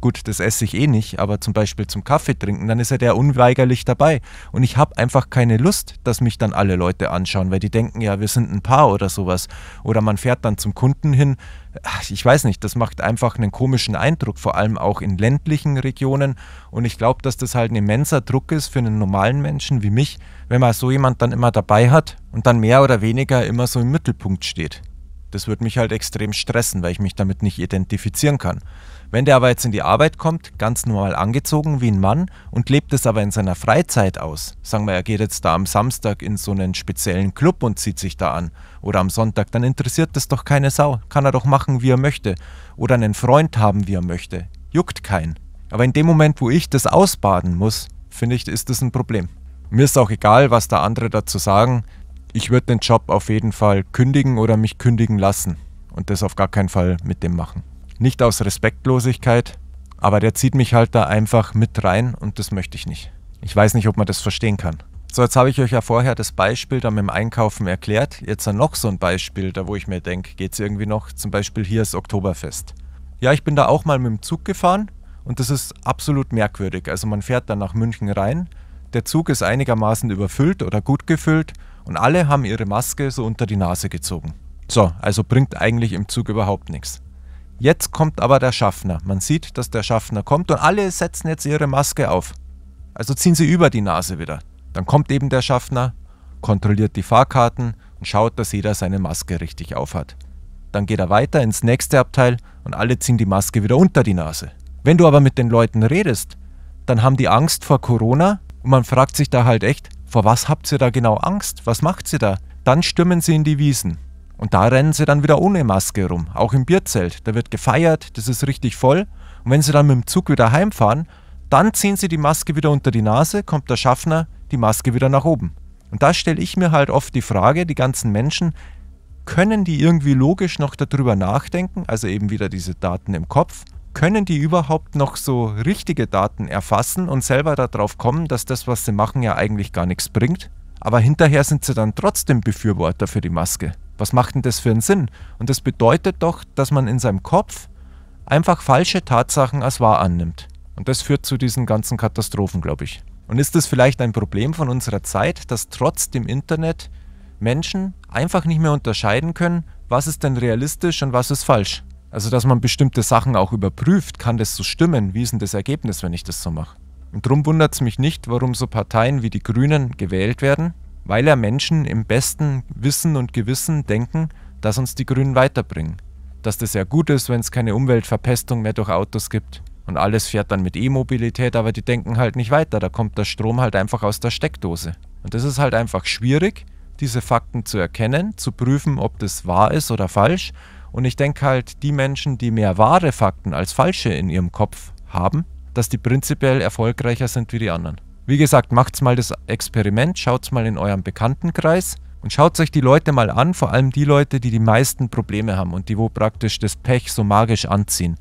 gut, das esse ich eh nicht, aber zum Beispiel zum Kaffee trinken, dann ist er der unweigerlich dabei. Und ich habe einfach keine Lust, dass mich dann alle Leute anschauen, weil die denken, ja, wir sind ein Paar oder sowas. Oder man fährt dann zum Kunden hin ich weiß nicht, das macht einfach einen komischen Eindruck, vor allem auch in ländlichen Regionen. Und ich glaube, dass das halt ein immenser Druck ist für einen normalen Menschen wie mich, wenn man so jemand dann immer dabei hat und dann mehr oder weniger immer so im Mittelpunkt steht. Das würde mich halt extrem stressen, weil ich mich damit nicht identifizieren kann. Wenn der aber jetzt in die Arbeit kommt, ganz normal angezogen wie ein Mann und lebt es aber in seiner Freizeit aus, sagen wir, er geht jetzt da am Samstag in so einen speziellen Club und zieht sich da an oder am Sonntag, dann interessiert das doch keine Sau. Kann er doch machen, wie er möchte oder einen Freund haben, wie er möchte. Juckt keinen. Aber in dem Moment, wo ich das ausbaden muss, finde ich, ist das ein Problem. Mir ist auch egal, was da andere dazu sagen ich würde den Job auf jeden Fall kündigen oder mich kündigen lassen und das auf gar keinen Fall mit dem machen. Nicht aus Respektlosigkeit, aber der zieht mich halt da einfach mit rein und das möchte ich nicht. Ich weiß nicht, ob man das verstehen kann. So, jetzt habe ich euch ja vorher das Beispiel da mit dem Einkaufen erklärt. Jetzt dann noch so ein Beispiel, da wo ich mir denke, geht es irgendwie noch, zum Beispiel hier ist Oktoberfest. Ja, ich bin da auch mal mit dem Zug gefahren und das ist absolut merkwürdig. Also man fährt dann nach München rein, der Zug ist einigermaßen überfüllt oder gut gefüllt und alle haben ihre Maske so unter die Nase gezogen. So, also bringt eigentlich im Zug überhaupt nichts. Jetzt kommt aber der Schaffner. Man sieht, dass der Schaffner kommt und alle setzen jetzt ihre Maske auf. Also ziehen sie über die Nase wieder. Dann kommt eben der Schaffner, kontrolliert die Fahrkarten und schaut, dass jeder seine Maske richtig aufhat. Dann geht er weiter ins nächste Abteil und alle ziehen die Maske wieder unter die Nase. Wenn du aber mit den Leuten redest, dann haben die Angst vor Corona und man fragt sich da halt echt, vor was habt ihr da genau Angst? Was macht ihr da? Dann stürmen sie in die Wiesen. Und da rennen sie dann wieder ohne Maske rum, auch im Bierzelt. Da wird gefeiert, das ist richtig voll. Und wenn sie dann mit dem Zug wieder heimfahren, dann ziehen sie die Maske wieder unter die Nase, kommt der Schaffner, die Maske wieder nach oben. Und da stelle ich mir halt oft die Frage, die ganzen Menschen, können die irgendwie logisch noch darüber nachdenken, also eben wieder diese Daten im Kopf, können die überhaupt noch so richtige Daten erfassen und selber darauf kommen, dass das, was sie machen, ja eigentlich gar nichts bringt? Aber hinterher sind sie dann trotzdem Befürworter für die Maske. Was macht denn das für einen Sinn? Und das bedeutet doch, dass man in seinem Kopf einfach falsche Tatsachen als wahr annimmt. Und das führt zu diesen ganzen Katastrophen, glaube ich. Und ist das vielleicht ein Problem von unserer Zeit, dass trotz dem Internet Menschen einfach nicht mehr unterscheiden können, was ist denn realistisch und was ist falsch? Also, dass man bestimmte Sachen auch überprüft, kann das so stimmen? Wie ist denn das Ergebnis, wenn ich das so mache? Und darum wundert es mich nicht, warum so Parteien wie die Grünen gewählt werden, weil ja Menschen im besten Wissen und Gewissen denken, dass uns die Grünen weiterbringen. Dass das ja gut ist, wenn es keine Umweltverpestung mehr durch Autos gibt. Und alles fährt dann mit E-Mobilität, aber die denken halt nicht weiter. Da kommt der Strom halt einfach aus der Steckdose. Und das ist halt einfach schwierig, diese Fakten zu erkennen, zu prüfen, ob das wahr ist oder falsch und ich denke halt, die Menschen, die mehr wahre Fakten als falsche in ihrem Kopf haben, dass die prinzipiell erfolgreicher sind wie die anderen. Wie gesagt, macht's mal das Experiment, schaut's mal in eurem Bekanntenkreis und schaut euch die Leute mal an, vor allem die Leute, die die meisten Probleme haben und die, wo praktisch das Pech so magisch anziehen,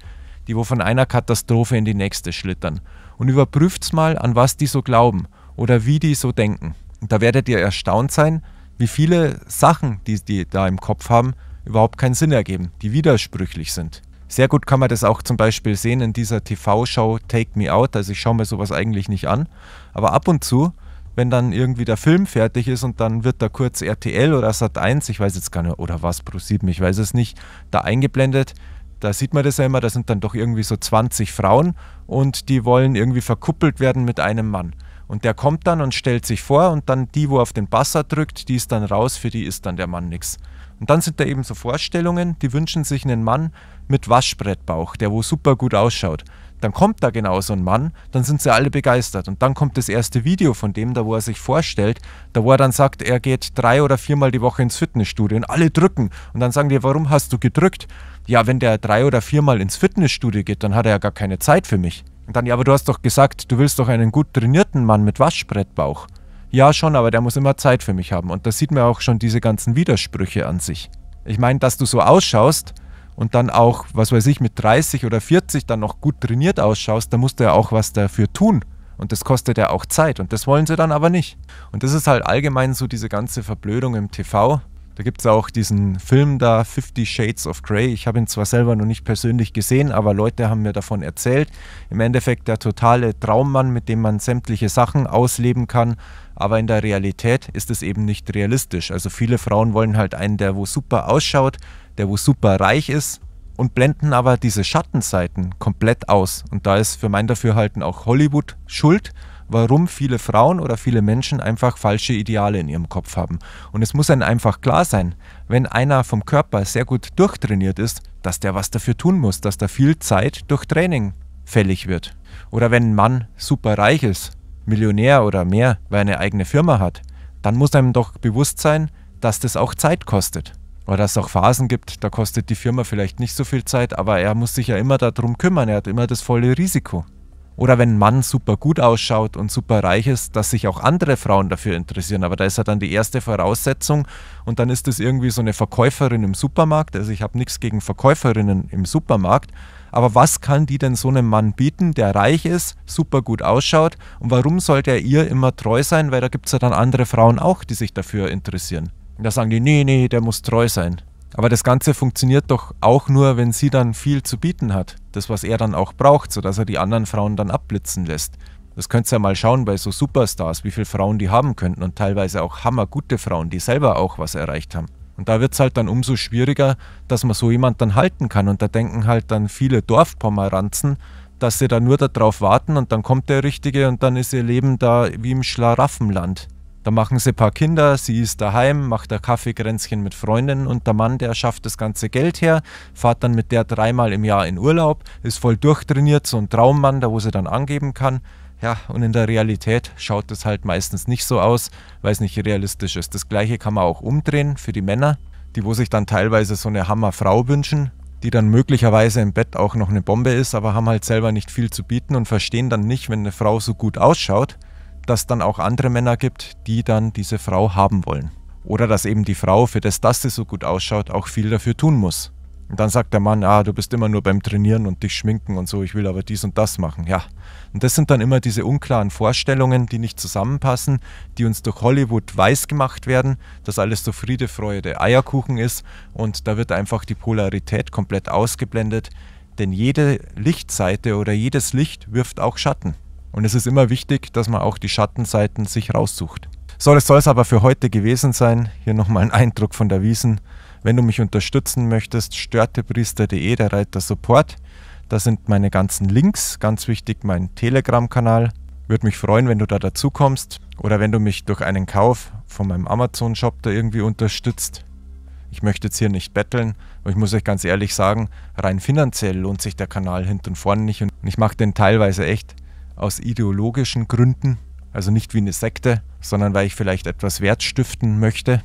die, wo von einer Katastrophe in die nächste schlittern. Und überprüft's mal, an was die so glauben oder wie die so denken. Und da werdet ihr erstaunt sein, wie viele Sachen, die die da im Kopf haben, überhaupt keinen Sinn ergeben, die widersprüchlich sind. Sehr gut kann man das auch zum Beispiel sehen in dieser TV-Show Take Me Out. Also ich schaue mir sowas eigentlich nicht an. Aber ab und zu, wenn dann irgendwie der Film fertig ist und dann wird da kurz RTL oder Sat1, ich weiß jetzt gar nicht, oder was, ProSieben, ich weiß es nicht, da eingeblendet. Da sieht man das ja immer, da sind dann doch irgendwie so 20 Frauen und die wollen irgendwie verkuppelt werden mit einem Mann. Und der kommt dann und stellt sich vor und dann die, wo auf den Basser drückt, die ist dann raus, für die ist dann der Mann nichts. Und dann sind da eben so Vorstellungen, die wünschen sich einen Mann mit Waschbrettbauch, der wo super gut ausschaut. Dann kommt da genau so ein Mann, dann sind sie alle begeistert. Und dann kommt das erste Video von dem, da wo er sich vorstellt, da wo er dann sagt, er geht drei oder viermal die Woche ins Fitnessstudio und alle drücken. Und dann sagen die, warum hast du gedrückt? Ja, wenn der drei oder viermal ins Fitnessstudio geht, dann hat er ja gar keine Zeit für mich. Und dann, ja, aber du hast doch gesagt, du willst doch einen gut trainierten Mann mit Waschbrettbauch ja schon, aber der muss immer Zeit für mich haben. Und das sieht man auch schon diese ganzen Widersprüche an sich. Ich meine, dass du so ausschaust und dann auch, was weiß ich, mit 30 oder 40 dann noch gut trainiert ausschaust, da musst du ja auch was dafür tun. Und das kostet ja auch Zeit. Und das wollen sie dann aber nicht. Und das ist halt allgemein so diese ganze Verblödung im TV, da gibt es auch diesen Film da, Fifty Shades of Grey. Ich habe ihn zwar selber noch nicht persönlich gesehen, aber Leute haben mir davon erzählt. Im Endeffekt der totale Traummann, mit dem man sämtliche Sachen ausleben kann. Aber in der Realität ist es eben nicht realistisch. Also viele Frauen wollen halt einen, der wo super ausschaut, der wo super reich ist und blenden aber diese Schattenseiten komplett aus. Und da ist für mein Dafürhalten auch Hollywood schuld warum viele Frauen oder viele Menschen einfach falsche Ideale in ihrem Kopf haben. Und es muss einem einfach klar sein, wenn einer vom Körper sehr gut durchtrainiert ist, dass der was dafür tun muss, dass da viel Zeit durch Training fällig wird. Oder wenn ein Mann super reich ist, Millionär oder mehr, weil er eine eigene Firma hat, dann muss einem doch bewusst sein, dass das auch Zeit kostet. Oder dass es auch Phasen gibt, da kostet die Firma vielleicht nicht so viel Zeit, aber er muss sich ja immer darum kümmern, er hat immer das volle Risiko. Oder wenn ein Mann super gut ausschaut und super reich ist, dass sich auch andere Frauen dafür interessieren. Aber da ist ja dann die erste Voraussetzung und dann ist es irgendwie so eine Verkäuferin im Supermarkt. Also ich habe nichts gegen Verkäuferinnen im Supermarkt. Aber was kann die denn so einem Mann bieten, der reich ist, super gut ausschaut? Und warum sollte er ihr immer treu sein? Weil da gibt es ja dann andere Frauen auch, die sich dafür interessieren. Und da sagen die, nee, nee, der muss treu sein. Aber das Ganze funktioniert doch auch nur, wenn sie dann viel zu bieten hat das, was er dann auch braucht, sodass er die anderen Frauen dann abblitzen lässt. Das könnt ihr ja mal schauen bei so Superstars, wie viele Frauen die haben könnten und teilweise auch hammergute Frauen, die selber auch was erreicht haben. Und da wird es halt dann umso schwieriger, dass man so jemand dann halten kann. Und da denken halt dann viele Dorfpomeranzen, dass sie da nur darauf warten und dann kommt der Richtige und dann ist ihr Leben da wie im Schlaraffenland. Da machen sie ein paar Kinder, sie ist daheim, macht ein Kaffeekränzchen mit Freundinnen und der Mann, der schafft das ganze Geld her, fahrt dann mit der dreimal im Jahr in Urlaub, ist voll durchtrainiert, so ein Traummann, da wo sie dann angeben kann. Ja, und in der Realität schaut es halt meistens nicht so aus, weil es nicht realistisch ist. Das gleiche kann man auch umdrehen für die Männer, die wo sich dann teilweise so eine Hammerfrau wünschen, die dann möglicherweise im Bett auch noch eine Bombe ist, aber haben halt selber nicht viel zu bieten und verstehen dann nicht, wenn eine Frau so gut ausschaut, dass dann auch andere Männer gibt, die dann diese Frau haben wollen. Oder dass eben die Frau, für das, dass sie so gut ausschaut, auch viel dafür tun muss. Und dann sagt der Mann, ah, du bist immer nur beim Trainieren und dich schminken und so, ich will aber dies und das machen. Ja. Und das sind dann immer diese unklaren Vorstellungen, die nicht zusammenpassen, die uns durch Hollywood weiß gemacht werden, dass alles so Friede, Freude, Eierkuchen ist und da wird einfach die Polarität komplett ausgeblendet, denn jede Lichtseite oder jedes Licht wirft auch Schatten. Und es ist immer wichtig, dass man auch die Schattenseiten sich raussucht. So, das soll es aber für heute gewesen sein. Hier nochmal ein Eindruck von der Wiesen. Wenn du mich unterstützen möchtest, störtepriester.de, der Reiter Support. Da sind meine ganzen Links, ganz wichtig mein Telegram-Kanal. Würde mich freuen, wenn du da dazu kommst oder wenn du mich durch einen Kauf von meinem Amazon-Shop da irgendwie unterstützt. Ich möchte jetzt hier nicht betteln, aber ich muss euch ganz ehrlich sagen, rein finanziell lohnt sich der Kanal hinten und vorne nicht und ich mache den teilweise echt aus ideologischen Gründen, also nicht wie eine Sekte, sondern weil ich vielleicht etwas Wert stiften möchte.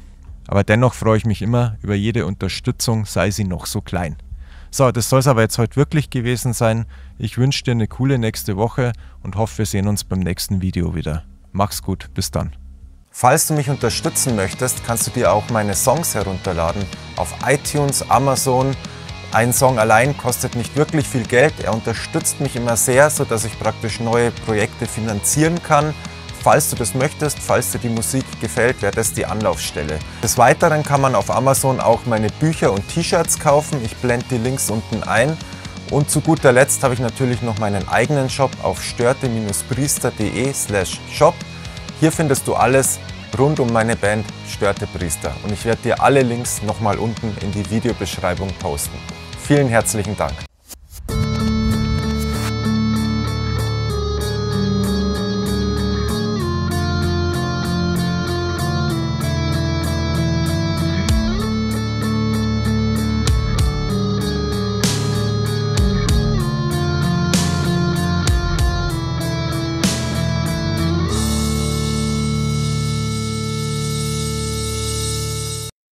Aber dennoch freue ich mich immer über jede Unterstützung, sei sie noch so klein. So, das soll es aber jetzt heute wirklich gewesen sein. Ich wünsche dir eine coole nächste Woche und hoffe, wir sehen uns beim nächsten Video wieder. Mach's gut, bis dann. Falls du mich unterstützen möchtest, kannst du dir auch meine Songs herunterladen auf iTunes, Amazon ein Song allein kostet nicht wirklich viel Geld. Er unterstützt mich immer sehr, sodass ich praktisch neue Projekte finanzieren kann. Falls du das möchtest, falls dir die Musik gefällt, wäre das die Anlaufstelle. Des Weiteren kann man auf Amazon auch meine Bücher und T-Shirts kaufen. Ich blende die Links unten ein. Und zu guter Letzt habe ich natürlich noch meinen eigenen Shop auf störte-priester.de slash shop. Hier findest du alles rund um meine Band Störte Priester und ich werde dir alle Links nochmal unten in die Videobeschreibung posten. Vielen herzlichen Dank.